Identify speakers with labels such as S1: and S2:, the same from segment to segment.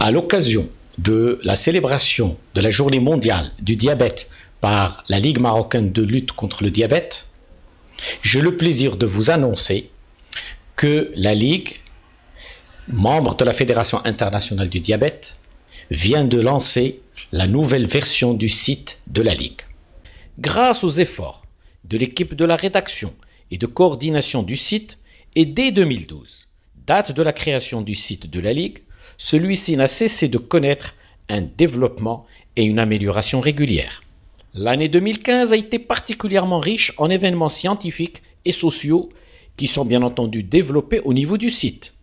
S1: à l'occasion de la célébration de la journée mondiale du diabète par la Ligue marocaine de lutte contre le diabète, j'ai le plaisir de vous annoncer que la Ligue, membre de la Fédération internationale du diabète, vient de lancer la nouvelle version du site de la Ligue. Grâce aux efforts de l'équipe de la rédaction et de coordination du site, et dès 2012, date de la création du site de la Ligue, celui-ci n'a cessé de connaître un développement et une amélioration régulière. L'année 2015 a été particulièrement riche en événements scientifiques et sociaux qui sont bien entendu développés au niveau du site.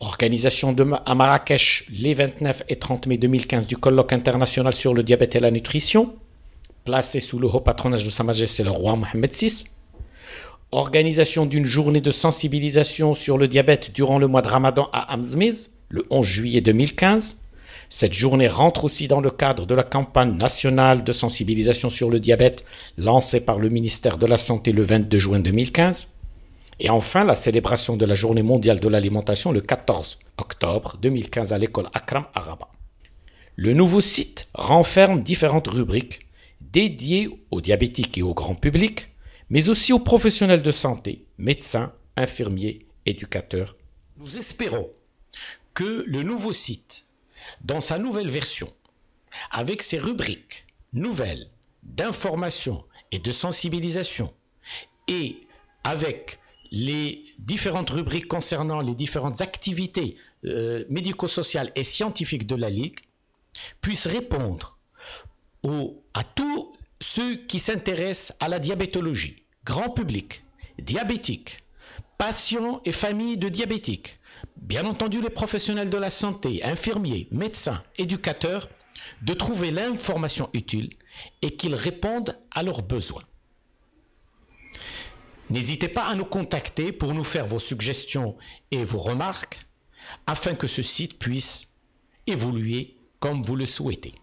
S1: Organisation de à Marrakech les 29 et 30 mai 2015 du colloque international sur le diabète et la nutrition, placé sous le haut patronage de Sa Majesté le roi Mohamed VI. Organisation d'une journée de sensibilisation sur le diabète durant le mois de Ramadan à Amzmiz le 11 juillet 2015. Cette journée rentre aussi dans le cadre de la campagne nationale de sensibilisation sur le diabète lancée par le ministère de la Santé le 22 juin 2015. Et enfin, la célébration de la Journée mondiale de l'alimentation le 14 octobre 2015 à l'école Akram Araba. Le nouveau site renferme différentes rubriques dédiées aux diabétiques et au grand public, mais aussi aux professionnels de santé, médecins, infirmiers, éducateurs. Nous espérons que le nouveau site, dans sa nouvelle version, avec ses rubriques nouvelles d'information et de sensibilisation, et avec les différentes rubriques concernant les différentes activités euh, médico-sociales et scientifiques de la Ligue, puisse répondre à tous ceux qui s'intéressent à la diabétologie, grand public, diabétique, patients et familles de diabétiques, bien entendu les professionnels de la santé, infirmiers, médecins, éducateurs, de trouver l'information utile et qu'ils répondent à leurs besoins. N'hésitez pas à nous contacter pour nous faire vos suggestions et vos remarques afin que ce site puisse évoluer comme vous le souhaitez.